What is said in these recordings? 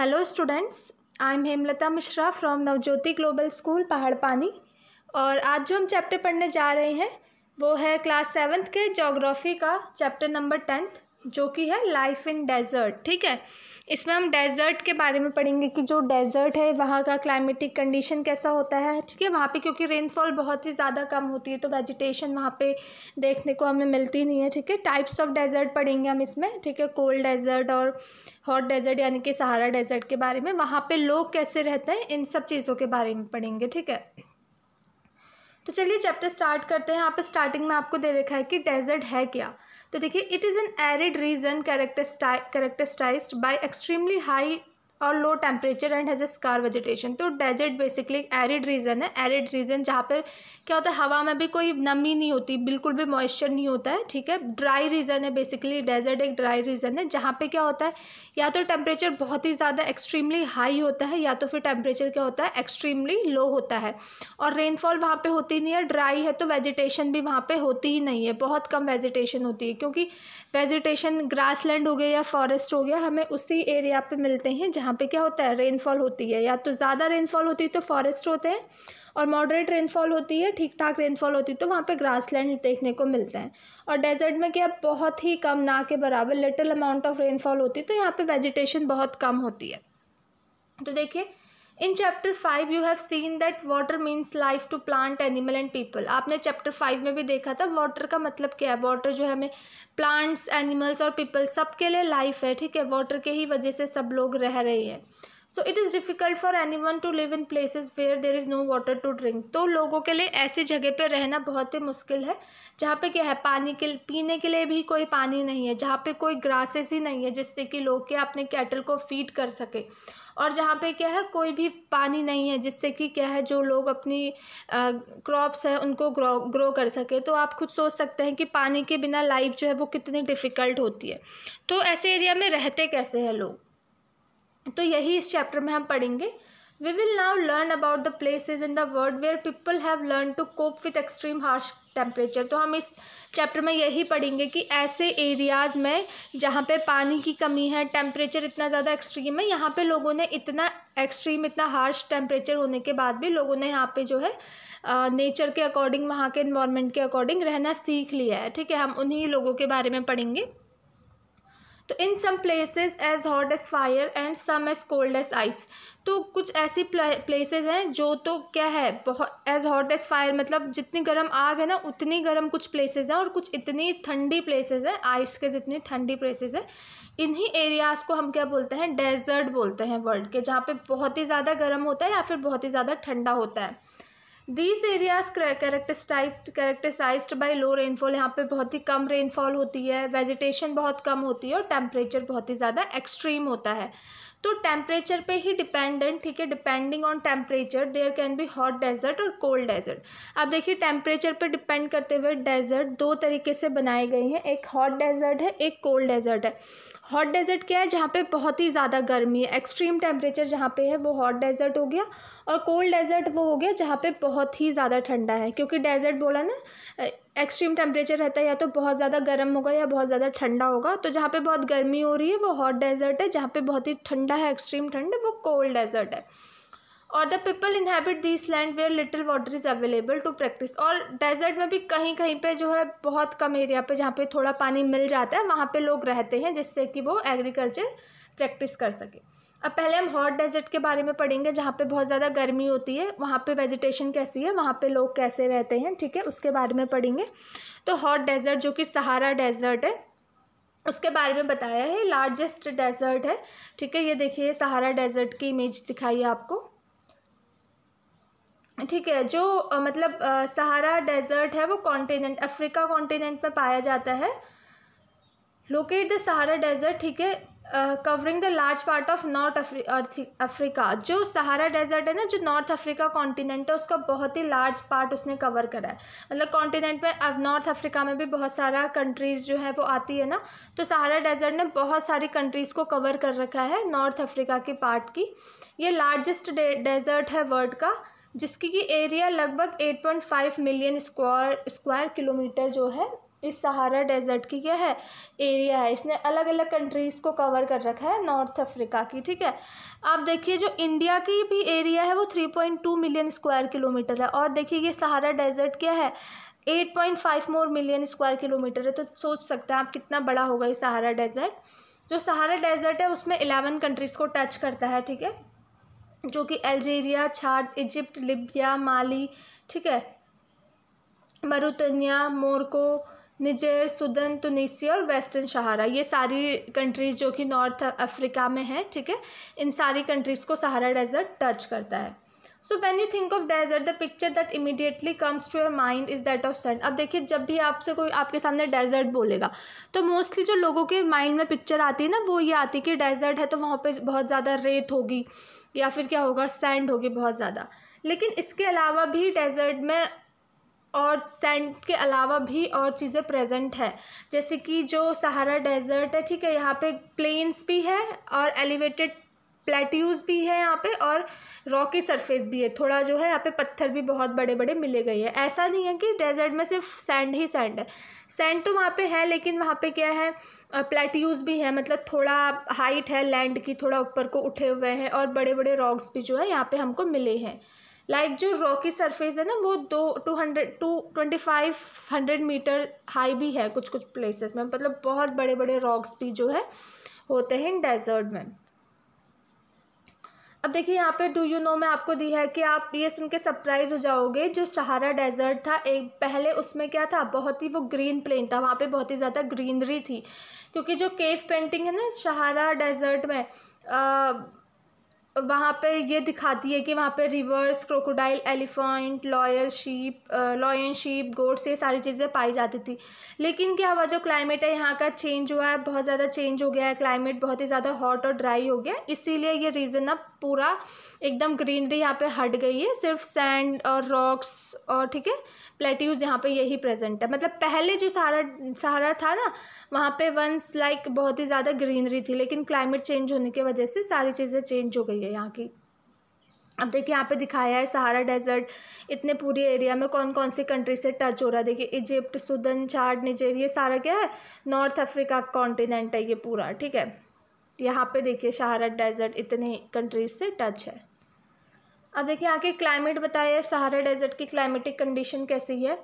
Hello students I am Hemlata Mishra from Navjyoti global school Paharpani और आज जो हम चैप्टर पढ़ने जा रहे हैं वो है क्लास सेवन्थ के जोग्राफ़ी का चैप्टर नंबर टेंथ जो कि है लाइफ इन डेजर्ट ठीक है इसमें हम डेजर्ट के बारे में पढ़ेंगे कि जो डेजर्ट है वहाँ का क्लाइमेटिक कंडीशन कैसा होता है ठीक है वहाँ पे क्योंकि रेनफॉल बहुत ही ज़्यादा कम होती है तो वेजिटेशन वहाँ पे देखने को हमें मिलती नहीं है ठीक है टाइप्स ऑफ डेजर्ट पढ़ेंगे हम इसमें ठीक है कोल्ड डेजर्ट और हॉट डेजर्ट यानी कि सहारा डेजर्ट के बारे में वहाँ पर लोग कैसे रहते हैं इन सब चीज़ों के बारे में पढ़ेंगे ठीक है तो चलिए चैप्टर स्टार्ट करते हैं यहाँ पर स्टार्टिंग में आपको दे रखा है कि डेजर्ट है क्या तो देखिए it is an arid region characterise by extremely high और low temperature and has a scarce vegetation तो डेजर्ट बेसिकली एरिड रीजन है एरिड रीजन जहाँ पे क्या होता है हवा में भी कोई नमी नहीं होती बिल्कुल भी मॉइस्चर नहीं होता है ठीक है ड्राई रीजन है बेसिकली डेजर्ट एक ड्राई रीजन है जहाँ पे क्या होता है या तो टेम्परेचर बहुत ही ज़्यादा एक्सट्रीमली हाई होता है या तो फिर टेम्परेचर क्या होता है एक्सट्रीमली लो होता है और रेनफॉल वहाँ पर होती नहीं है ड्राई है तो वेजिटेशन भी वहाँ पर होती ही नहीं है बहुत कम वेजिटेशन होती है क्योंकि वेजिटेशन ग्रास हो गया या फॉरेस्ट हो गया हमें उसी एरिया पर मिलते हैं जहाँ यहाँ पे क्या होता है रेनफॉल होती है या तो ज़्यादा रेनफॉल होती है तो फॉरेस्ट होते हैं और मॉडरेट रेनफॉल होती है ठीक ठाक रेनफॉल होती है तो वहाँ पे ग्रासलैंड देखने को मिलते हैं और डेजर्ट में क्या बहुत ही कम ना के बराबर लिटिल अमाउंट ऑफ रेनफॉल होती है तो यहाँ पर वेजिटेशन बहुत कम होती है तो देखिए in chapter five you have seen that water means life to plant animal and people आपने चैप्टर फाइव में भी देखा था वाटर का मतलब क्या है वाटर जो है हमें प्लांट्स एनिमल्स और पीपल सब के लिए लाइफ है ठीक है वाटर के ही वजह से सब लोग रह रहे हैं so it is difficult for anyone to live in places where there is no water to drink तो लोगों के लिए ऐसी जगह पर रहना बहुत ही मुश्किल है जहाँ पे क्या है पानी के पीने के लिए भी कोई पानी नहीं है जहाँ पे कोई ग्रासेस ही नहीं है जिससे कि लोग क्या अपने कैटल को फीड कर सके और जहाँ पे क्या है कोई भी पानी नहीं है जिससे कि क्या है जो लोग अपनी क्रॉप्स हैं उनको ग्रो ग्रो कर सके तो आप खुद सोच सकते हैं कि पानी के बिना लाइफ जो है वो कितनी डिफ़िकल्ट होती है तो ऐसे एरिया में रहते कैसे हैं लोग तो यही इस चैप्टर में हम पढ़ेंगे we will now learn about the places in the world where people have learn to cope with extreme harsh temperature तो हम इस चैप्टर में यही पढ़ेंगे कि ऐसे एरियाज़ में जहाँ पे पानी की कमी है टेम्परेचर इतना ज़्यादा एक्सट्रीम है यहाँ पे लोगों ने इतना एक्सट्रीम इतना हार्श टेम्परेचर होने के बाद भी लोगों ने यहाँ पे जो है नेचर के अकॉर्डिंग वहाँ के इन्वायरमेंट के अकॉर्डिंग रहना सीख लिया है ठीक है हम उन्हीं लोगों के बारे में पढ़ेंगे तो in some places as hot as fire and some as cold as ice तो कुछ ऐसी प्लेसेस हैं जो तो क्या है बहुत एज हॉट एज फायर मतलब जितनी गर्म आग है ना उतनी गर्म कुछ प्लेसेस हैं और कुछ इतनी ठंडी प्लेसेस हैं आइस के जितनी ठंडी प्लेसेस हैं इन्हीं एरियाज़ को हम क्या बोलते हैं डेजर्ट बोलते हैं वर्ल्ड के जहाँ पे बहुत ही ज़्यादा गर्म होता है या फिर बहुत ही ज़्यादा ठंडा होता है these areas characterise characterised by low rainfall यहाँ पे बहुत ही कम रेनफॉल होती है वेजिटेशन बहुत कम होती है और टेम्परेचर बहुत ही ज़्यादा एक्सट्रीम होता है तो टेम्परेचर पे ही डिपेंडेंट ठीक है depending on temperature there can be hot desert और कोल्ड डेजर्ट अब देखिए टेम्परेचर पे डिपेंड करते हुए डेजर्ट दो तरीके से बनाए गए हैं एक हॉट डेजर्ट है एक कोल्ड डेजर्ट है हॉट डेजर्ट क्या है जहाँ पे बहुत ही ज़्यादा गर्मी है एक्सट्रीम टेम्परेचर जहाँ पे है वो हॉट डेजर्ट हो गया और कोल्ड डेजर्ट वो हो गया जहाँ पे बहुत ही ज़्यादा ठंडा है क्योंकि डेजर्ट बोला ना एक्सट्रीम टेम्परेचर रहता है या तो बहुत ज़्यादा गर्म होगा या बहुत ज़्यादा ठंडा होगा तो जहाँ पे बहुत गर्मी हो रही है वो हॉट डेजर्ट है जहाँ पे बहुत ही ठंडा है एक्सट्रीम ठंड वो कोल्ड डेजर्ट है और the people inhabit this land where little water is available to practise और डेजर्ट में भी कहीं कहीं पे जो है बहुत कम एरिया पे जहाँ पे थोड़ा पानी मिल जाता है वहाँ पे लोग रहते हैं जिससे कि वो एग्रीकल्चर प्रैक्टिस कर सके अब पहले हम हॉट डेजर्ट के बारे में पढ़ेंगे जहाँ पे बहुत ज़्यादा गर्मी होती है वहाँ पे वेजिटेशन कैसी है वहाँ पे लोग कैसे रहते हैं ठीक है उसके बारे में पढ़ेंगे तो हॉट डेजर्ट जो कि सहारा डेजर्ट है उसके बारे में बताया है लार्जेस्ट डेजर्ट है ठीक है ये देखिए सहारा डेजर्ट की इमेज दिखाई आपको ठीक है जो मतलब आ, सहारा डेजर्ट है वो कॉन्टिनेंट अफ्रीका कॉन्टिनेंट में पाया जाता है लोकेट द सहारा डेजर्ट ठीक है covering the large part of North Africa जो सहारा डेजर्ट है ना जो नॉर्थ अफ्रीका कॉन्टिनेंट है उसका बहुत ही लार्ज पार्ट उसने कवर करा है मतलब कॉन्टिनेंट में अब नॉर्थ अफ्रीका में भी बहुत सारा कंट्रीज़ जो है वो आती है ना तो सहारा डेजर्ट ने बहुत सारी कंट्रीज़ को कवर कर रखा है नॉर्थ अफ्रीका के पार्ट की ये लार्जेस्ट डेजर्ट है वर्ल्ड का जिसकी की एरिया लगभग 8.5 मिलियन स्क्वायर स्क्वायर किलोमीटर जो है इस सहारा डेजर्ट की क्या है एरिया है इसने अलग अलग कंट्रीज़ को कवर कर रखा है नॉर्थ अफ्रीका की ठीक है आप देखिए जो इंडिया की भी एरिया है वो three point two million square kilometre है और देखिए ये सहारा डेजर्ट क्या है eight point five more million square kilometre है तो सोच सकते हैं आप कितना बड़ा होगा ये सहारा डेजर्ट जो सहारा डेजर्ट है उसमें एलेवन कंट्रीज़ को टच करता है ठीक है जो कि Algeria Chad Egypt Libya Mali ठीक है मरुतनिया मोरको निजेर सुदन तुनीसी और वेस्टर्न सहारा ये सारी कंट्रीज़ जो कि नॉर्थ अफ्रीका में है ठीक है इन सारी कंट्रीज़ को सहारा डेजर्ट टच करता है so when you think of desert the picture that immediately comes to your mind is that of sand अब देखिए जब भी आपसे कोई आपके सामने डेजर्ट बोलेगा तो मोस्टली जो लोगों के माइंड में पिक्चर आती है ना वो ये आती है कि डेजर्ट है तो वहाँ पे बहुत ज़्यादा रेत होगी या फिर क्या होगा सैंड होगी बहुत ज़्यादा लेकिन इसके अलावा भी डेजर्ट में और सेंट के अलावा भी और चीज़ें प्रेजेंट है जैसे कि जो सहारा डेजर्ट है ठीक है यहाँ पे प्लेन्स भी है और एलिवेटेड प्लेट्यूज़ भी है यहाँ पे और रॉकी सरफेस भी है थोड़ा जो है यहाँ पे पत्थर भी बहुत बड़े बड़े मिले गए हैं ऐसा नहीं है कि डेजर्ट में सिर्फ सैंड ही सैंड है सैंड तो वहाँ पे है लेकिन वहाँ पे क्या है प्लेट्यूज़ भी है मतलब थोड़ा हाइट है लैंड की थोड़ा ऊपर को उठे हुए हैं और बड़े बड़े रॉक्स भी जो है यहाँ पे हमको मिले हैं लाइक जो रॉकी सरफेस है ना वो दो two hundred to twenty five hundred metre high भी है कुछ कुछ प्लेसेस में मतलब बहुत बड़े बड़े रॉक्स भी जो है होते हैं इन डेजर्ट में अब देखिए यहाँ पे डू यू नो में आपको दी है कि आप ये सुन के सरप्राइज़ हो जाओगे जो सहारा डेजर्ट था एक पहले उसमें क्या था बहुत ही वो ग्रीन प्लेन था वहाँ पे बहुत ही ज़्यादा ग्रीनरी थी क्योंकि जो केव पेंटिंग है ना सहारा डेजर्ट में आ, वहाँ पे ये दिखाती है कि वहाँ पे rivers crocodile elephant lion sheep lion sheep goats ये सारी चीज़ें पाई जाती थी लेकिन क्या हुआ जो क्लाइमेट है यहाँ का चेंज हुआ है बहुत ज़्यादा चेंज हो गया है क्लाइमेट बहुत ही ज़्यादा हॉट और ड्राई हो गया इसीलिए ये रीज़न अब पूरा एकदम ग्रीनरी यहाँ पर हट गई है सिर्फ सैंड और रॉक्स और ठीक है प्लेट्यूज यहाँ पे यही प्रेजेंट है मतलब पहले जो सहारा सहारा था ना वहाँ पे वंस लाइक बहुत ही ज़्यादा ग्रीनरी थी लेकिन क्लाइमेट चेंज होने की वजह से सारी चीज़ें चेंज हो गई है है यहाँ की अब देखिए यहाँ पे दिखाया है सहारा डेजर्ट इतने पूरे एरिया में कौन कौन सी कंट्री से टच हो रहा है देखिए इजिप्ट सुदन चार्ड निजेर ये सारा क्या है नॉर्थ अफ्रीका कॉन्टिनेंट है ये पूरा ठीक है यहाँ पे देखिए सहारा डेजर्ट इतने कंट्रीज से टच है अब देखिए यहाँ के क्लाइमेट बताया है सहारा डेजर्ट की क्लाइमेटिक कंडीशन कैसी है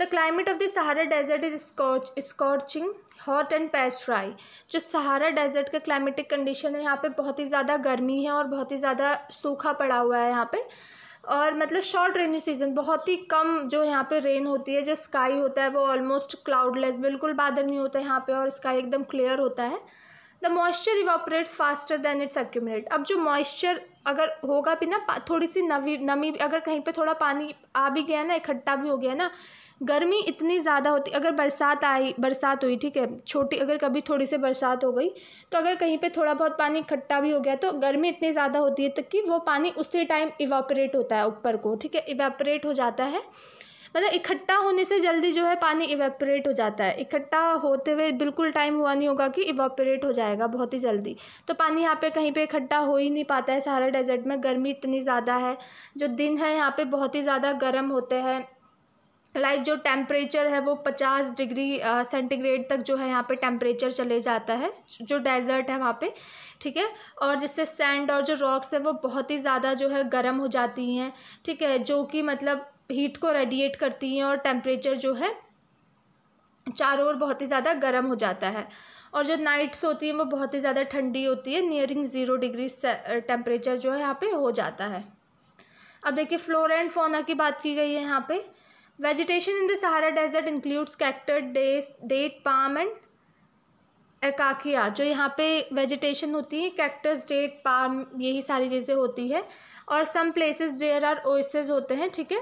the climate of the Sahara desert is scorch scorching hot and parched dry जो सहारा डेजर्ट का क्लाइमेटिक कंडीशन है यहाँ पे बहुत ही ज़्यादा गर्मी है और बहुत ही ज़्यादा सूखा पड़ा हुआ है यहाँ पे और मतलब शॉर्ट रेनी सीज़न बहुत ही कम जो यहाँ पे रेन होती है जो स्काई होता है वो ऑलमोस्ट क्लाउडलेस बिल्कुल बादल नहीं होता है यहाँ पे और स्काई एकदम क्लियर होता है the moisture evaporates faster than it's accumulate अब जो मॉइस्चर अगर होगा भी ना थोड़ी सी नमी नमी अगर कहीं पे थोड़ा पानी आ भी गया ना इकट्ठा भी हो गया ना गर्मी इतनी ज़्यादा होती अगर बरसात आई बरसात हुई ठीक है छोटी अगर कभी थोड़ी सी बरसात हो गई तो अगर कहीं पे थोड़ा बहुत पानी इकट्ठा भी हो गया तो गर्मी इतनी ज़्यादा होती है तक कि वो पानी उसी टाइम इवापोरेट होता है ऊपर को ठीक है इवापोरेट हो जाता है मतलब इकट्ठा होने से जल्दी जो है पानी इवेपोरेट हो जाता है इकट्ठा होते हुए बिल्कुल टाइम हुआ नहीं होगा कि इवेपोरेट हो जाएगा बहुत ही जल्दी तो पानी यहाँ पे कहीं पे इकट्ठा हो ही नहीं पाता है सहारा डेजर्ट में गर्मी इतनी ज़्यादा है जो दिन है यहाँ पे बहुत ही ज़्यादा गर्म होते हैं लाइक जो टेम्परेचर है वो पचास डिग्री सेंटीग्रेड तक जो है यहाँ पे टेम्परेचर चले जाता है जो डेजर्ट है वहाँ पे ठीक है और जिससे सैंड और जो रॉक्स है वो बहुत ही ज़्यादा जो है गर्म हो जाती हैं ठीक है जो कि मतलब हीट को रेडिएट करती हैं और टेम्परेचर जो है चारों ओर बहुत ही ज़्यादा गर्म हो जाता है और जो नाइट्स होती हैं वो बहुत ही ज़्यादा ठंडी होती है नियरिंग ज़ीरो डिग्री टेम्परेचर जो है यहाँ पे हो जाता है अब देखिए फ्लोरा एंड फोना की बात की गई है यहाँ पे vegetation in the desert Desert cactus cactus, date palm and acacia जो यहाँ पे वेजिटेशन होती है कैक्टस डेट पाम यही सारी चीज़ें होती है और some places there are oases होते हैं ठीक है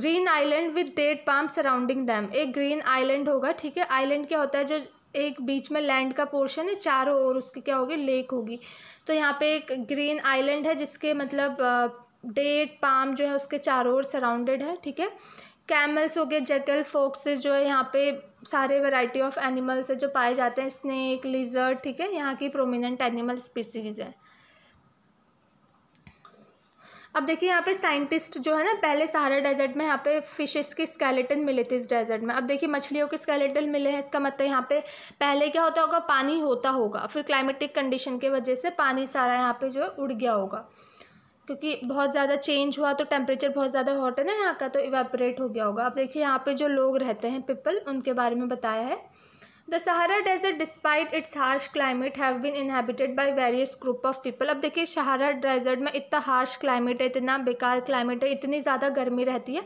green island with date palm surrounding them एक ग्रीन आइलैंड होगा ठीक है आइलैंड क्या होता है जो एक बीच में लैंड का पोर्शन है चारों ओर उसकी क्या होगी लेक होगी तो यहाँ पे एक ग्रीन आइलैंड है जिसके मतलब डेट पाम जो है उसके चारों ओर सराउंडेड है ठीक है कैमल्स हो गए जैकल फोक्सेस जो है यहाँ पे सारे वैरायटी ऑफ एनिमल्स है जो पाए जाते हैं स्नेक लिजर्ड ठीक है यहाँ की प्रोमिनेंट एनिमल स्पीसीज है अब देखिए यहाँ पे साइंटिस्ट जो है ना पहले सहारा डेजर्ट में यहाँ पे फिशेस के स्केलेटन मिले थे इस डेजर्ट में अब देखिए मछलियों के स्केलेटन मिले हैं इसका मतलब यहाँ पे पहले क्या होता होगा पानी होता होगा फिर क्लाइमेटिक कंडीशन के वजह से पानी सारा यहाँ पे जो है उड़ गया होगा क्योंकि बहुत ज़्यादा चेंज हुआ तो टेम्परेचर बहुत ज़्यादा हॉट है ना यहाँ का तो इवेपरेट हो गया होगा अब देखिए यहाँ पे जो लोग रहते हैं पीपल उनके बारे में बताया है the Sahara desert despite its harsh climate have been inhabited by various group of people अब देखिए सहारा डेजर्ट में इतना हार्श क्लाइमेट है इतना बेकार क्लाइमेट है इतनी ज़्यादा गर्मी रहती है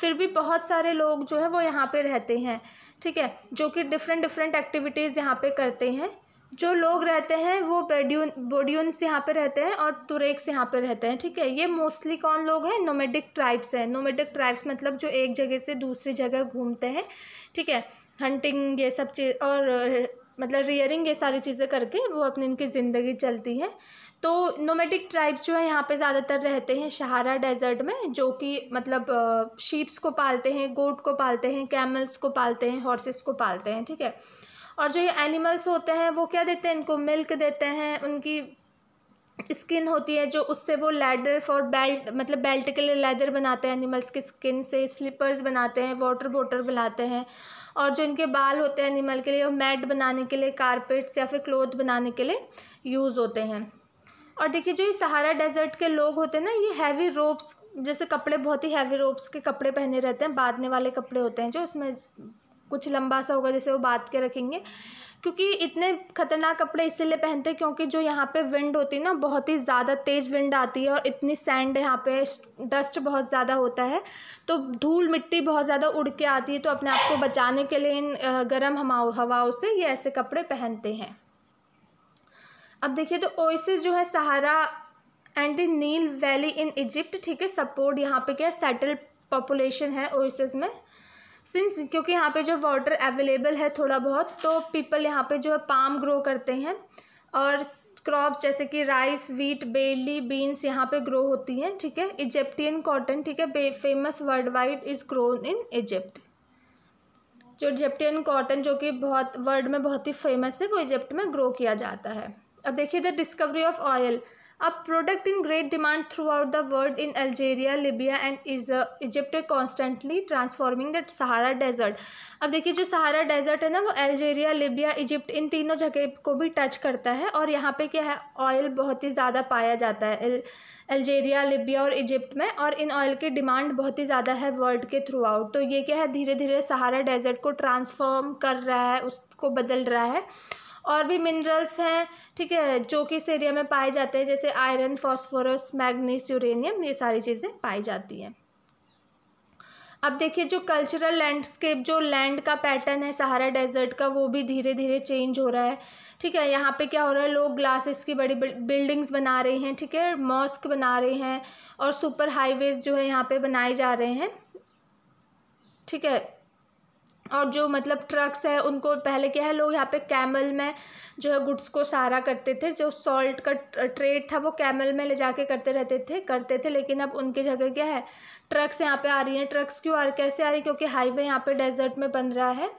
फिर भी बहुत सारे लोग जो है वो यहाँ पे रहते हैं ठीक है जो कि डिफरेंट डिफरेंट एक्टिविटीज़ यहाँ पे करते हैं जो लोग रहते हैं वो बेड्यून से यहाँ पर रहते हैं और से यहाँ पर रहते हैं ठीक है ये मोस्टली कौन लोग हैं नोमेडिक ट्राइब्स हैं नोमेडिक ट्राइब्स मतलब जो एक जगह से दूसरी जगह घूमते हैं ठीक है हंटिंग ये सब चीज़ और मतलब रियरिंग ये सारी चीज़ें करके वो अपनी इनकी ज़िंदगी चलती है तो नोमेटिक ट्राइब्स जो है यहाँ पे ज़्यादातर रहते हैं शहारा डेजर्ट में जो कि मतलब शीप्स को पालते हैं गोट को पालते हैं कैमल्स को पालते हैं हॉर्सेस को पालते हैं ठीक है और जो ये एनिमल्स होते हैं वो क्या देते हैं इनको मिल्क देते हैं उनकी स्किन होती है जो उससे वो लेदर फॉर बेल्ट मतलब बेल्ट के लिए लेदर बनाते हैं एनिमल्स की स्किन से स्लीपर्स बनाते हैं वाटर बोटर बनाते हैं और जो इनके बाल होते हैं एनिमल के लिए वो मैट बनाने के लिए कारपेट्स या फिर क्लोथ बनाने के लिए यूज़ होते हैं और देखिए जो ये सहारा डेजर्ट के लोग होते हैं ना ये हैवी रोप्स जैसे कपड़े बहुत ही हैवी रोप्स के कपड़े पहने रहते हैं बांधने वाले कपड़े होते हैं जो उसमें कुछ लंबा सा होगा जैसे वो बात के रखेंगे क्योंकि इतने खतरनाक कपड़े इसीलिए पहनते हैं क्योंकि जो यहाँ पे विंड होती है ना बहुत ही ज़्यादा तेज़ विंड आती है और इतनी सैंड यहाँ पे डस्ट बहुत ज़्यादा होता है तो धूल मिट्टी बहुत ज़्यादा उड़ के आती है तो अपने आप को बचाने के लिए इन गर्म हवाओं से ये ऐसे कपड़े पहनते हैं अब देखिए तो ओइसिस जो है Sahara and Nile valley in Egypt ठीक है सपोर्ट यहाँ पे क्या सेटल पॉपुलेशन है ओइसिस में सिंस क्योंकि यहाँ पे जो वाटर अवेलेबल है थोड़ा बहुत तो पीपल यहाँ पे जो है पाम ग्रो करते हैं और क्रॉप्स जैसे कि राइस वीट बेली बीन्स यहाँ पे ग्रो होती हैं ठीक है इजिप्टियन कॉटन ठीक है famous world wide is grown in Egypt जो इजिप्टियन कॉटन जो कि बहुत वर्ल्ड में बहुत ही फेमस है वो इजिप्ट में ग्रो किया जाता है अब देखिए the discovery of oil A product in great demand throughout the world in Algeria, Libya and Egypt constantly transforming the Sahara Desert. अब देखिए जो सहारा डेजर्ट है ना वो अल्जीरिया लिबिया इजिप्ट इन तीनों जगह को भी टच करता है और यहाँ पे क्या है ऑयल बहुत ही ज़्यादा पाया जाता है अल्जीरिया लिबिया और इजिप्ट में और इन ऑयल की डिमांड बहुत ही ज़्यादा है वर्ल्ड के थ्रू आउट तो ये क्या है धीरे धीरे सहारा डेजर्ट को ट्रांसफॉर्म कर रहा है उसको बदल रहा है और भी मिनरल्स हैं ठीक है जो कि इस एरिया में पाए जाते हैं जैसे आयरन फॉस्फोरस मैग्नीस यूरेनियम ये सारी चीज़ें पाई जाती हैं अब देखिए जो कल्चरल लैंडस्केप जो लैंड का पैटर्न है सहारा डेजर्ट का वो भी धीरे धीरे चेंज हो रहा है ठीक है यहाँ पे क्या हो रहा है लोग ग्लासेस की बड़ी बिल्डिंग्स बना रहे हैं ठीक है मॉस्क बना रहे हैं और सुपर हाईवेज जो है यहाँ पे बनाए जा रहे हैं ठीक है और जो मतलब ट्रक्स है उनको पहले क्या है लोग यहाँ पे कैमल में जो है गुड्स को सारा करते थे जो सॉल्ट का ट्रेड था वो कैमल में ले जाके करते रहते थे करते थे लेकिन अब उनकी जगह क्या है ट्रक्स यहाँ पे आ रही हैं ट्रक्स क्यों आ रही कैसे आ रही क्योंकि हाईवे यहाँ पे डेजर्ट में बन रहा है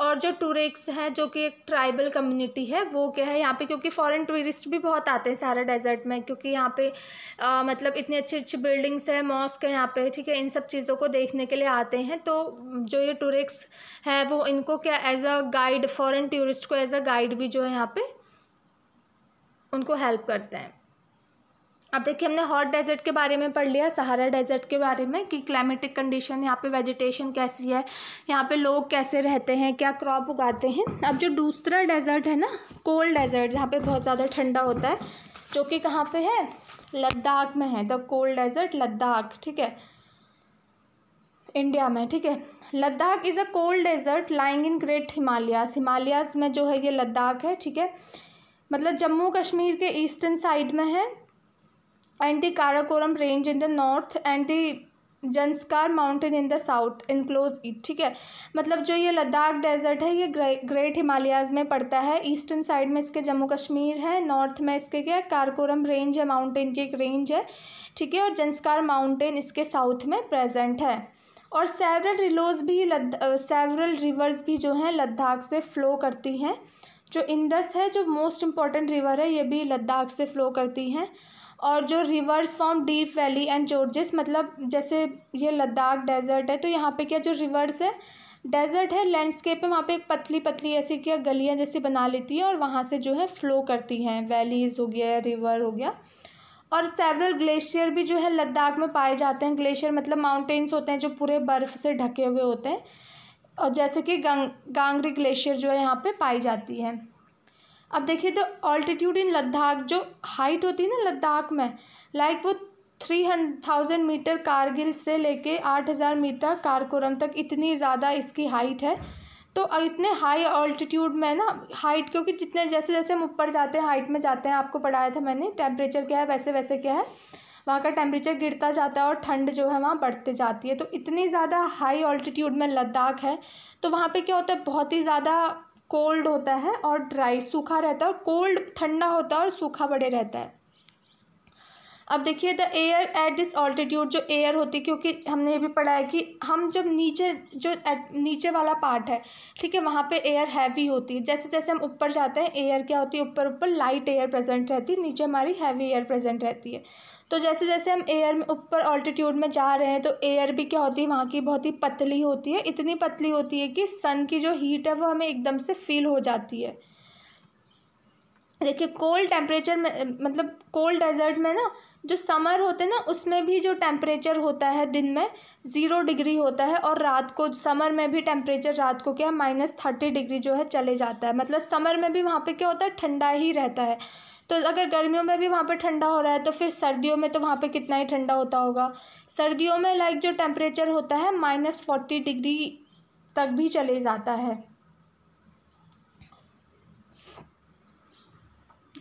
और जो टूरिक्स हैं जो कि एक ट्राइबल कम्युनिटी है वो क्या है यहाँ पे क्योंकि फॉरेन टूरिस्ट भी बहुत आते हैं सारा डेजर्ट में क्योंकि यहाँ पे आ, मतलब इतनी अच्छी अच्छी बिल्डिंग्स है मॉस्क है यहाँ पे ठीक है इन सब चीज़ों को देखने के लिए आते हैं तो जो ये टूरिक्स है वो इनको क्या as a guide foreign tourist को एज अ गाइड भी जो है यहाँ पर उनको हेल्प करते हैं अब देखिए हमने हॉट डेजर्ट के बारे में पढ़ लिया सहारा डेजर्ट के बारे में कि क्लाइमेटिक कंडीशन यहाँ पे वेजिटेशन कैसी है यहाँ पे लोग कैसे रहते हैं क्या क्रॉप उगाते हैं अब जो दूसरा डेजर्ट है ना कोल्ड डेजर्ट जहाँ पे बहुत ज़्यादा ठंडा होता है जो कि कहाँ पे है लद्दाख में है द कोल्ड डेजर्ट लद्दाख ठीक है इंडिया में ठीक है Ladakh is a cold desert lying in great Himalayas Himalayas में जो है ये लद्दाख है ठीक है मतलब जम्मू कश्मीर के ईस्टर्न साइड में है and the Karakoram range in the north and the Zanskar mountain in the south enclose it ठीक है मतलब जो ये लद्दाख डेजर्ट है ये ग्रे, ग्रेट हिमालयाज़ में पड़ता है ईस्टर्न साइड में इसके जम्मू कश्मीर है नॉर्थ में इसके क्या कारकोरम रेंज है माउंटेन की एक रेंज है ठीक है और जंसकार माउंटेन इसके साउथ में प्रेजेंट है और सेवरल रिलोज भी सेवरल रिवर्स भी जो हैं लद्दाख से फ़्लो करती हैं जो इंडस है जो मोस्ट इम्पॉर्टेंट रिवर है ये भी लद्दाख से फ़्लो करती हैं और जो rivers form deep valley and gorges मतलब जैसे ये लद्दाख डेजर्ट है तो यहाँ पे क्या जो रिवर्स है डेजर्ट है लैंडस्केप है वहाँ पे एक पतली पतली ऐसी क्या गलियाँ जैसी बना लेती है और वहाँ से जो है फ्लो करती हैं वैलीज हो गया रिवर हो गया और सेवरल ग्लेशियर भी जो है लद्दाख में पाए जाते हैं ग्लेशियर मतलब माउंटेन्स होते हैं जो पूरे बर्फ़ से ढके हुए होते हैं और जैसे कि गंग गांगरी ग्लेशियर जो है यहाँ पे पाई जाती है अब देखिए तो ऑल्टीट्यूड इन लद्दाख जो हाइट होती है ना लद्दाख में लाइक वो थ्री हंड थाउजेंड मीटर कारगिल से लेके आठ हज़ार मीटर कारकोरम तक इतनी ज़्यादा इसकी हाइट है तो इतने हाई ऑल्टीट्यूड में ना हाइट क्योंकि जितने जैसे जैसे हम ऊपर जाते हैं हाइट में जाते हैं आपको पढ़ाया था मैंने टेम्परेचर क्या है वैसे वैसे क्या है वहाँ का टेम्परेचर गिरता जाता है और ठंड जो है वहाँ बढ़ते जाती है तो इतनी ज़्यादा हाई ऑल्टीट्यूड में लद्दाख है तो वहाँ पे क्या होता है बहुत ही ज़्यादा कोल्ड होता है और ड्राई सूखा रहता है और कोल्ड ठंडा होता है और सूखा बड़े रहता है अब देखिए the air at this altitude जो एयर होती है क्योंकि हमने ये भी पढ़ा है कि हम जब नीचे जो नीचे वाला पार्ट है ठीक है वहाँ पे एयर हैवी होती है जैसे जैसे हम ऊपर जाते हैं एयर क्या होती है ऊपर ऊपर लाइट एयर प्रेजेंट रहती है नीचे हमारी हैवी एयर प्रेजेंट रहती है तो जैसे जैसे हम एयर में ऊपर ऑल्टीट्यूड में जा रहे हैं तो एयर भी क्या होती है वहाँ की बहुत ही पतली होती है इतनी पतली होती है कि सन की जो हीट है वो हमें एकदम से फील हो जाती है देखिए कोल्ड टेम्परेचर में मतलब कोल्ड डेजर्ट में ना जो समर होते हैं ना उसमें भी जो टेम्परेचर होता है दिन में ज़ीरो डिग्री होता है और रात को समर में भी टेम्परेचर रात को क्या माइनस थर्टी डिग्री जो है चले जाता है मतलब समर में भी वहाँ पे क्या होता है ठंडा ही रहता है तो अगर गर्मियों में भी वहाँ पर ठंडा हो रहा है तो फिर सर्दियों में तो वहाँ पर कितना ही ठंडा होता होगा सर्दियों में लाइक जो टेम्परेचर होता है माइनस फोर्टी डिग्री तक भी चले जाता है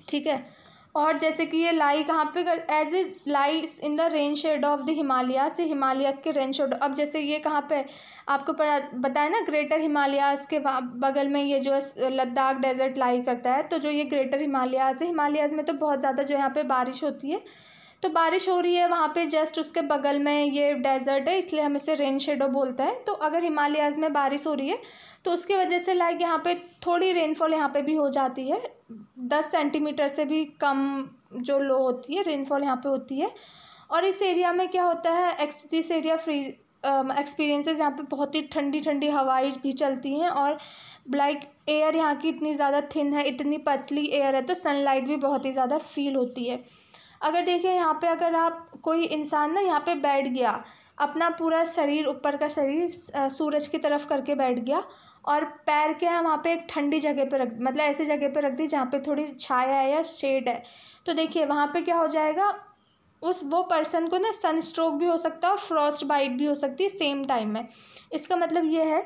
ठीक है और जैसे कि ये लाई कहाँ पे as a lie in the rain shade of the से हिमालयस के रेन शेड अब जैसे ये कहाँ पे आपको पढ़ा बताया ना ग्रेटर हिमालयस के बगल में ये जो है लद्दाख डेजर्ट लाई करता है तो जो ये ग्रेटर हिमालयस है हिमालयस में तो बहुत ज़्यादा जो यहाँ पे बारिश होती है तो बारिश हो रही है वहाँ पे जस्ट उसके बगल में ये डेजर्ट है इसलिए हम इसे रेन शेडो बोलते हैं तो अगर हिमालयाज़ में बारिश हो रही है तो उसकी वजह से लाइक यहाँ पे थोड़ी रेनफॉल यहाँ पे भी हो जाती है दस सेंटीमीटर से भी कम जो लो होती है रेनफॉल यहाँ पे होती है और इस एरिया में क्या होता है एक्स दिस एरिया फ्री एक्सपीरियंसेस यहाँ पे बहुत ही ठंडी ठंडी हवाएं भी चलती हैं और ब्लैक एयर यहाँ की इतनी ज़्यादा थिन है इतनी पतली एयर है तो सनलाइट भी बहुत ही ज़्यादा फील होती है अगर देखिए यहाँ पे अगर आप कोई इंसान ना यहाँ पे बैठ गया अपना पूरा शरीर ऊपर का शरीर सूरज की तरफ करके बैठ गया और पैर के हम वहाँ पे एक ठंडी जगह पे रख मतलब ऐसी जगह पे रख दी जहाँ पे थोड़ी छाया है या शेड है तो देखिए वहाँ पे क्या हो जाएगा उस वो पर्सन को ना सन स्ट्रोक भी हो सकता है और फ्रॉस्ट बाइट भी हो सकती है सेम टाइम में इसका मतलब ये है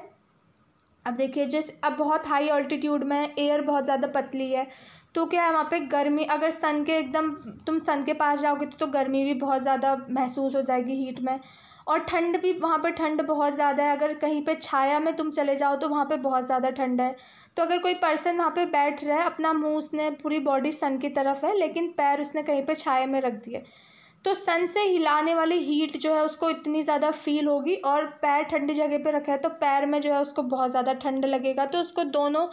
अब देखिए जैसे अब बहुत हाई ऑल्टीट्यूड में एयर बहुत ज़्यादा पतली है तो क्या है वहाँ पे गर्मी अगर सन के एकदम तुम सन के पास जाओगे तो, तो गर्मी भी बहुत ज़्यादा महसूस हो जाएगी हीट में और ठंड भी वहाँ पे ठंड बहुत ज़्यादा है अगर कहीं पे छाया में तुम चले जाओ तो वहाँ पे बहुत ज़्यादा ठंड है तो अगर कोई पर्सन वहाँ पे बैठ रहा है अपना मुँह उसने पूरी बॉडी सन की तरफ है लेकिन पैर उसने कहीं पर छाया में रख दिया तो सन से हिलाने वाली हीट जो है उसको इतनी ज़्यादा फील होगी और पैर ठंडी जगह पे रखा है तो पैर में जो है उसको बहुत ज़्यादा ठंड लगेगा तो उसको दोनों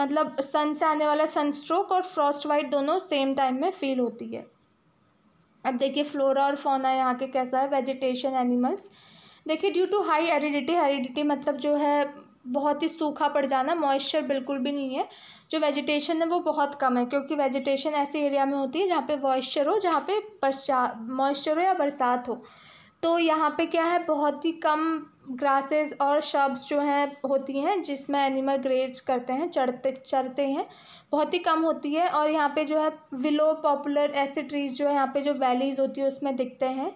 मतलब सन से आने वाला सन स्ट्रोक और फ्रॉस्ट वाइट दोनों सेम टाइम में फील होती है अब देखिए फ्लोरा और फोना यहाँ के कैसा है वेजिटेशन एनिमल्स देखिए due to high aridity heredity मतलब जो है बहुत ही सूखा पड़ जाना मॉइस्चर बिल्कुल भी नहीं है जो वेजिटेशन है वो बहुत कम है क्योंकि वेजिटेशन ऐसे एरिया में होती है जहाँ पे मॉइस्चर हो जहाँ पे बरसा मॉइस्चर हो या बरसात हो तो यहाँ पे क्या है बहुत ही कम ग्रासेस और शब्स जो हैं होती हैं जिसमें एनिमल ग्रेज करते हैं चढ़ते चढ़ते हैं बहुत ही कम होती है और यहाँ पे जो है विलो पॉपुलर ऐसे ट्रीज जो है यहाँ पे जो वैलीज होती है उसमें दिखते हैं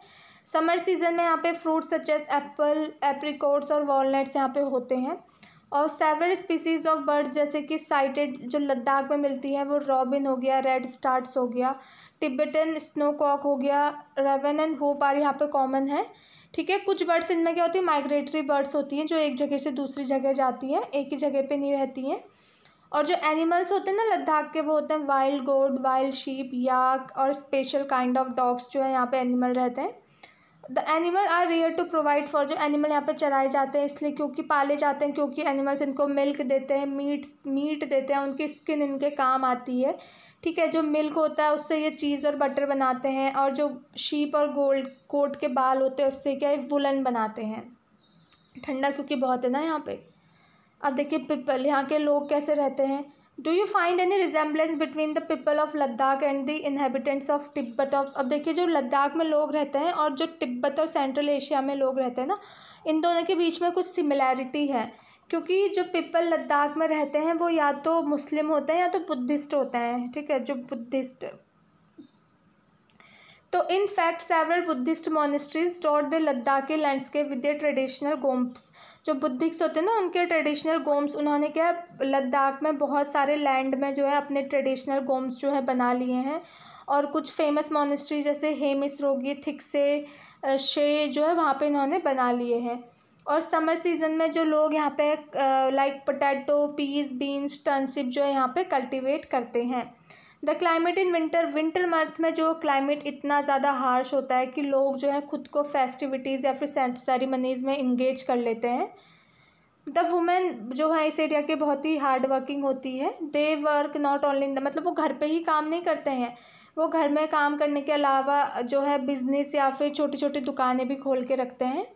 समर सीजन में यहाँ पे फ्रूट्स सचेस एप्पल एप्रिकोट्स और वॉलनट्स यहाँ पे होते हैं और सेवर स्पीसीज़ ऑफ बर्ड्स जैसे कि साइटेड जो लद्दाख में मिलती है वो रॉबिन हो गया रेड स्टार्ट हो गया टिबेटन स्नो कॉक हो गया रेवन एंड पार यहाँ पे कॉमन है ठीक है कुछ बर्ड्स इनमें क्या होती है माइग्रेटरी बर्ड्स होती हैं जो एक जगह से दूसरी जगह जाती हैं एक ही जगह पे नहीं रहती हैं और जो एनिमल्स होते हैं ना लद्दाख के वो होते हैं वाइल्ड गोड वाइल्ड शीप याक और स्पेशल काइंड ऑफ डॉग्स जो है यहाँ पे एनिमल रहते हैं the animal are rare to provide for जो एनिमल यहाँ पर चराए जाते हैं इसलिए क्योंकि पाले जाते हैं क्योंकि एनिमल्स इनको मिल्क देते हैं मीट मीट देते हैं उनकी स्किन इनके काम आती है ठीक है जो मिल्क होता है उससे ये चीज़ और बटर बनाते हैं और जो शीप और गोल्ड कोट के बाल होते हैं उससे क्या है वुलन बनाते हैं ठंडा क्योंकि बहुत है ना यहाँ पे अब देखिए पिपल यहाँ के लोग कैसे रहते हैं do you find any resemblance between the people of Ladakh and the inhabitants of Tibet of अब देखिए जो लद्दाख में लोग रहते हैं और जो तिब्बत और सेंट्रल एशिया में लोग रहते हैं ना इन दोनों के बीच में कुछ सिमिलैरिटी है क्योंकि जो पीपल लद्दाख में रहते हैं वो या तो मुस्लिम होते हैं या तो बुद्धिस्ट होते हैं ठीक है जो बुद्धिस्ट तो in fact several Buddhist monasteries dot the के landscape with the traditional gompas जो बुद्धिक्स होते हैं ना उनके ट्रेडिशनल गोम्स उन्होंने क्या लद्दाख में बहुत सारे लैंड में जो है अपने ट्रेडिशनल गोम्स जो है बना लिए हैं और कुछ फेमस मोनिस्ट्री जैसे हेमिस रोगी थिक्से शे जो है वहाँ पे इन्होंने बना लिए हैं और समर सीज़न में जो लोग यहाँ पे like potato peas beans turnips जो है यहाँ पे कल्टीवेट करते हैं the climate in winter winter month में जो क्लाइमेट इतना ज़्यादा हार्श होता है कि लोग जो है ख़ुद को फेस्टिविटीज़ या फिर सेरेमनीज़ में इंगेज कर लेते हैं द वुमेन जो है इस एरिया के बहुत ही हार्ड वर्किंग होती है they work not only in the मतलब वो घर पे ही काम नहीं करते हैं वो घर में काम करने के अलावा जो है बिज़नेस या फिर छोटी छोटी दुकानें भी खोल के रखते हैं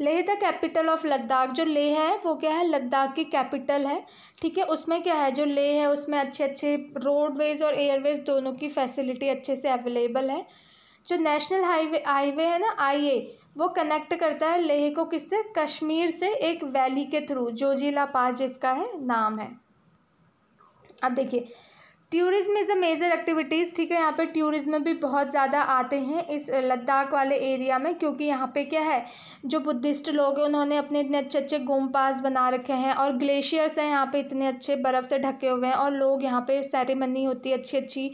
Leh the capital of Ladakh जो लेह है वो क्या है लद्दाख की कैपिटल है ठीक है उसमें क्या है जो लेह है उसमें अच्छे अच्छे रोडवेज़ और एयरवेज़ दोनों की फैसिलिटी अच्छे से अवेलेबल है जो नेशनल हाईवे हाईवे है ना आई वो कनेक्ट करता है लेह को किससे कश्मीर से एक वैली के थ्रू जोजीला पास जिसका है नाम है अब देखिए tourism is a major activities ठीक है यहाँ पे टूरिज़्म भी बहुत ज़्यादा आते हैं इस लद्दाख वाले एरिया में क्योंकि यहाँ पे क्या है जो बुद्धिस्ट लोग हैं उन्होंने अपने इतने अच्छे अच्छे गोम बना रखे हैं और ग्लेशियर्स हैं यहाँ पे इतने अच्छे बर्फ़ से ढके हुए हैं और लोग यहाँ पे सेरेमनी होती है अच्छी अच्छी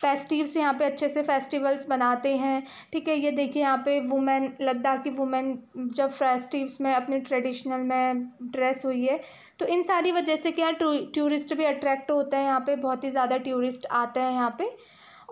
फेस्टिव्स यहाँ पे अच्छे से फेस्टिवल्स बनाते हैं ठीक है ये देखिए यहाँ पे वुमेन लद्दाख की वुमेन जब फेस्टिवस में अपने ट्रेडिशनल में ड्रेस हुई है तो इन सारी वजह से क्या टूरिस्ट भी अट्रैक्ट होते हैं यहाँ पे बहुत ही ज़्यादा टूरिस्ट आते हैं यहाँ पे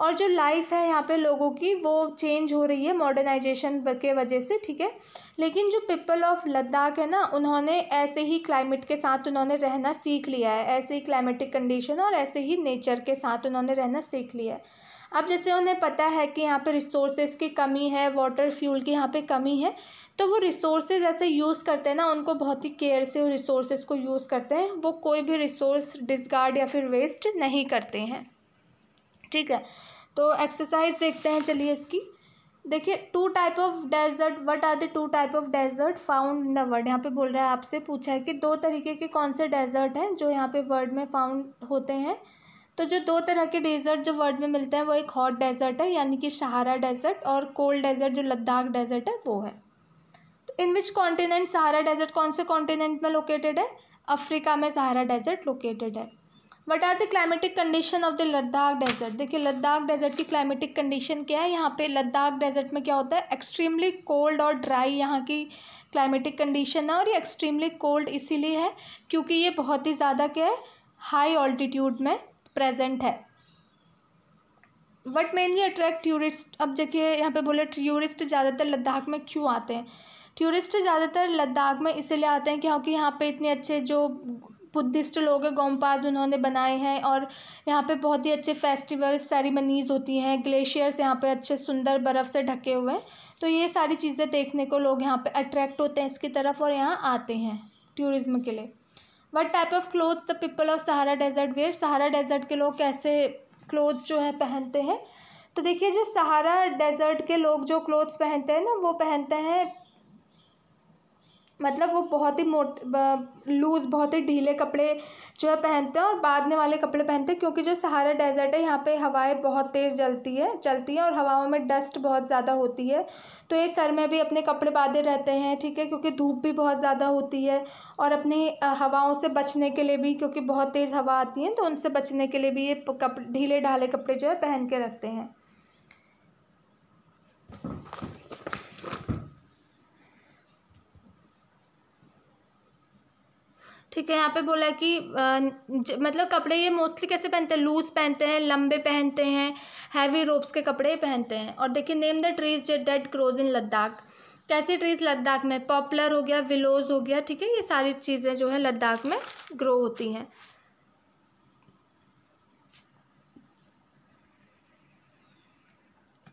और जो लाइफ है यहाँ पे लोगों की वो चेंज हो रही है मॉडर्नाइजेशन के वजह से ठीक है लेकिन जो पीपल ऑफ लद्दाख है ना उन्होंने ऐसे ही क्लाइमेट के साथ उन्होंने रहना सीख लिया है ऐसे ही क्लाइमेटिक कंडीशन और ऐसे ही नेचर के साथ उन्होंने रहना सीख लिया है अब जैसे उन्हें पता है कि यहाँ पे रिसोर्सेज की कमी है वाटर फ्यूल की यहाँ पे कमी है तो वो रिसोर्सेज ऐसे यूज़ करते हैं ना उनको बहुत ही केयर से वो रिसोर्सेज को यूज़ करते हैं वो कोई भी रिसोर्स डिस्गार्ड या फिर वेस्ट नहीं करते हैं ठीक है तो एक्सरसाइज देखते हैं चलिए इसकी देखिए two type of desert what are the two type of desert found in the world यहाँ पे बोल रहा है आपसे पूछा है कि दो तरीके के कौन से डेजर्ट हैं जो यहाँ पे वर्ल्ड में फाउंड होते हैं तो जो दो तरह के डेजर्ट जो वर्ल्ड में मिलते हैं वो एक हॉट डेजर्ट है यानी कि सहारा डेजर्ट और कोल्ड डेजर्ट जो लद्दाख डेजर्ट है वो है तो इन विच कॉन्टिनेंट सहारा डेजर्ट कौन से कॉन्टिनेंट में लोकेटेड है अफ्रीका में सहारा डेजर्ट लोकेटेड है what are the climatic condition of the Ladakh desert देखिए लद्दाख डेजर्ट की क्लाइमेटिक कंडीशन क्या है यहाँ पे लद्दाख डेजर्ट में क्या होता है एक्सट्रीमली कोल्ड और ड्राई यहाँ की क्लाइमेटिक कंडीशन है और ये एक्सट्रीमली कोल्ड इसीलिए है क्योंकि ये बहुत ही ज़्यादा क्या है हाई ऑल्टीट्यूड में प्रेजेंट है वट मेनली अट्रैक्ट टूरिस्ट अब देखिए यहाँ पे बोले टूरिस्ट ज़्यादातर लद्दाख में क्यों आते हैं टूरिस्ट ज़्यादातर लद्दाख में इसीलिए आते हैं क्योंकि यहाँ पे इतने अच्छे जो बुद्धिस्ट लोग हैं गोमपाज उन्होंने बनाए हैं और यहाँ पे बहुत ही अच्छे फेस्टिवल्स सेरेमनीज़ होती हैं ग्लेशियर्स यहाँ पे अच्छे सुंदर बर्फ़ से ढके हुए हैं तो ये सारी चीज़ें देखने को लोग यहाँ पे अट्रैक्ट होते हैं इसकी तरफ और यहाँ आते हैं टूरिज़्म के लिए what type of clothes the people of Sahara desert wear Sahara desert के लोग कैसे क्लोथ्स जो है पहनते हैं तो देखिए जो सहारा डेजर्ट के लोग जो क्लोथ्स पहनते हैं ना वो पहनते हैं मतलब वो बहुत ही मोट लूज़ बहुत ही ढीले कपड़े जो है पहनते हैं और में वाले कपड़े पहनते हैं क्योंकि जो सहारा डेजर्ट है यहाँ पे हवाएं बहुत तेज़ जलती है चलती हैं और हवाओं में डस्ट बहुत ज़्यादा होती है तो ये सर में भी अपने कपड़े बांधे रहते हैं ठीक है क्योंकि धूप भी बहुत ज़्यादा होती है और अपनी हवाओं से बचने के लिए भी क्योंकि बहुत तेज़ हवा आती है तो उनसे बचने के लिए भी ये कपड़े ढीले ढाले कपड़े जो है पहन के रखते हैं ठीक है यहाँ पे बोला कि आ, मतलब कपड़े ये मोस्टली कैसे पहनते हैं लूज पहनते हैं लंबे पहनते हैं हैवी रोप्स के कपड़े पहनते हैं और देखिए name the trees that grows in Ladakh कैसी ट्रीज लद्दाख में पॉपुलर हो गया विलोज हो गया ठीक है ये सारी चीज़ें जो है लद्दाख में ग्रो होती हैं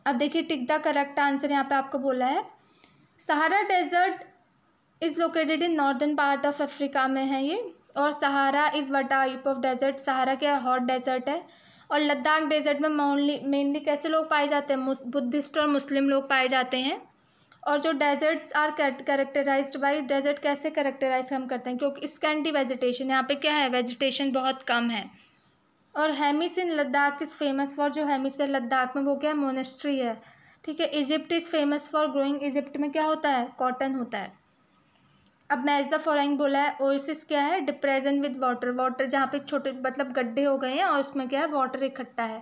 अब देखिए टिक द करेक्ट आंसर यहाँ पे आपको बोला है Sahara desert is located in northern part of Africa में है ये और Sahara is a type of desert Sahara क्या हॉट डेजर्ट है और लद्दाख डेजर्ट में मोनली मेनली कैसे लोग पाए जाते हैं बुद्धिस्ट और मुस्लिम लोग पाए जाते हैं और जो deserts are characterize by desert कैसे करेक्टराइज हम करते हैं क्योंकि स्कैंडी वेजिटेशन यहाँ पे क्या है वेजिटेशन बहुत कम है और Hemis in Ladakh is famous for जो हैमिस है लद्दाख में वो क्या है मोनेस्ट्री है ठीक है Egypt is famous for growing Egypt में क्या होता है कॉटन होता है अब मैच द फॉलोइंग बोला है ओएसिस क्या है डिप्रेजन विद वाटर वाटर जहाँ पे छोटे मतलब गड्ढे हो गए हैं और उसमें क्या है वाटर इकट्ठा है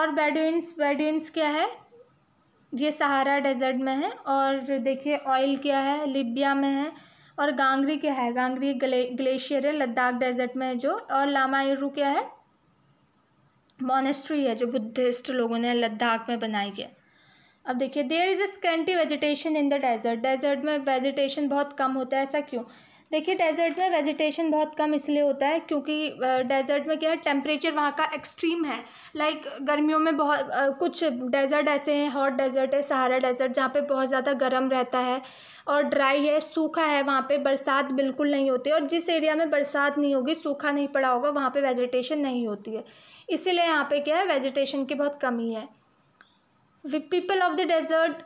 और बेडुइंस बेडुइंस क्या है ये सहारा डेजर्ट में है और देखिए ऑयल क्या है लिबिया में है और गांगरी क्या है गांगरी ग्ले ग्लेशियर है लद्दाख डेजर्ट में है जो और लामायरू क्या है मोनेस्ट्री है जो बुद्धिस्ट लोगों ने लद्दाख में बनाई है अब देखिए there is scanty vegetation in the desert desert में वेजिटेशन बहुत कम होता है ऐसा क्यों देखिए डेजर्ट में वेजिटेशन बहुत कम इसलिए होता है क्योंकि डेजर्ट में क्या है टेम्परेचर वहाँ का एक्सट्रीम है लाइक like, गर्मियों में बहुत कुछ डेजर्ट ऐसे हैं हॉट डेजर्ट है सहारा डेजर्ट जहाँ पे बहुत ज़्यादा गर्म रहता है और ड्राई है सूखा है वहाँ पे बरसात बिल्कुल नहीं होती और जिस एरिया में बरसात नहीं होगी सूखा नहीं पड़ा होगा वहाँ पर वेजिटेशन नहीं होती है इसीलिए यहाँ पर क्या है वेजिटेशन की बहुत कमी है people of the desert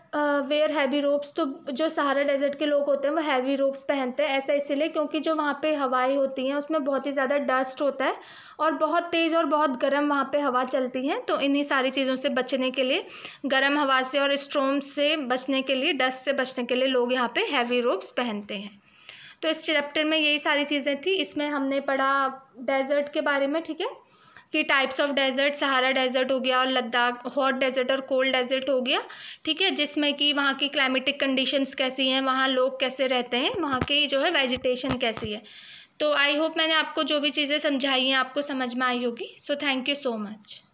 wear heavy robes तो जो सहारा डेजर्ट के लोग होते हैं वो हैवी रोप्स पहनते हैं ऐसा इसीलिए क्योंकि जो वहाँ पे हवाएं होती हैं उसमें बहुत ही ज़्यादा डस्ट होता है और बहुत तेज़ और बहुत गर्म वहाँ पे हवा चलती है तो इन्हीं सारी चीज़ों से बचने के लिए गर्म हवा से और स्ट्रोम से बचने के लिए डस्ट से बचने के लिए लोग यहाँ पर हैवी रोप्स पहनते हैं तो इस चैप्टर में यही सारी चीज़ें थी इसमें हमने पढ़ा डेजर्ट के बारे में ठीक है कि types of desert Sahara desert हो गया और लद्दाख हॉट डेजर्ट और कोल्ड डेजर्ट हो गया ठीक है जिसमें कि वहाँ की क्लाइमेटिक कंडीशंस कैसी हैं वहाँ लोग कैसे रहते हैं वहाँ की जो है वेजिटेशन कैसी है तो आई होप मैंने आपको जो भी चीज़ें समझाई हैं आपको समझ में आई होगी so thank you so much